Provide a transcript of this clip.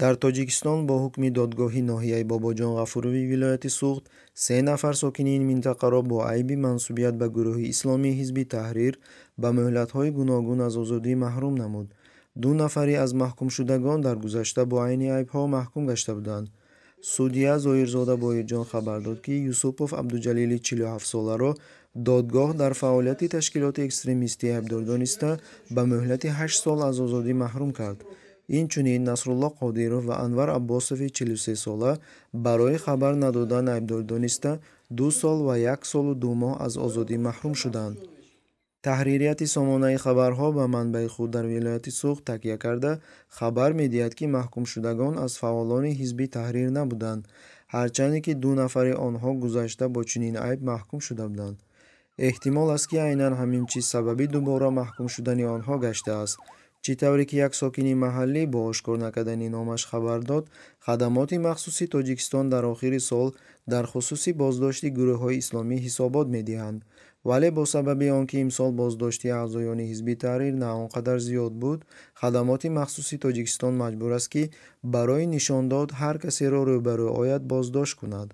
дар тоҷикистон бо ҳукми додгоҳи ноҳияи бобоҷон ғафурови вилояти суғд се нафар сокини ин минтақаро бо айби мансубият ба гурӯҳи исломии ҳизби таҳрир ба муҳлатҳои гуногун аз озодӣ маҳрум намуд ду нафаре аз маҳкумшудагон дар гузашта бо айни айбҳо маҳкум гашта буданд судя зоирзода боирҷон хабар дод ки юсупов абдуҷалили чилҳафтсоларо додгоҳ дар фаъолияти ташкилоти экстремистӣ айбдор дониста ба муҳлати ҳашт сол аз озодӣ маҳрум кард инчунин насрулло қодиров ва анвар аббосови чилсесола барои хабар надодан айбдор дониста ду сол ва як солу ду моҳ аз озодӣ маҳрум шуданд таҳририяти сомонаи хабарҳо ба манбаи худ дар вилояти суғ такя карда хабар медиҳад ки маҳкумшудагон аз фаъолони ҳизби таҳрир набуданд ҳарчанде ки ду нафари онҳо гузашта бо чунин айб маҳкум шуда буданд эҳтимол аст ки айнан ҳамин чиз сабаби дубора маҳкум шудани онҳо гаштааст чӣ тавре ки як сокини маҳаллӣ бо ошкор накардани номаш хабар дод хадамоти махсуси тоҷикистон дар охири сол дар хусуси боздошти гурӯҳҳои исломӣ ҳисобот медиҳанд вале бо сабаби он ки имсол боздошти аъзоёни ҳизби таҳрир на он қадар зиёд буд хадамоти махсуси тоҷикистон маҷбур аст ки барои нишон дод ҳар касеро рӯ ба рӯ ояд боздошт кунад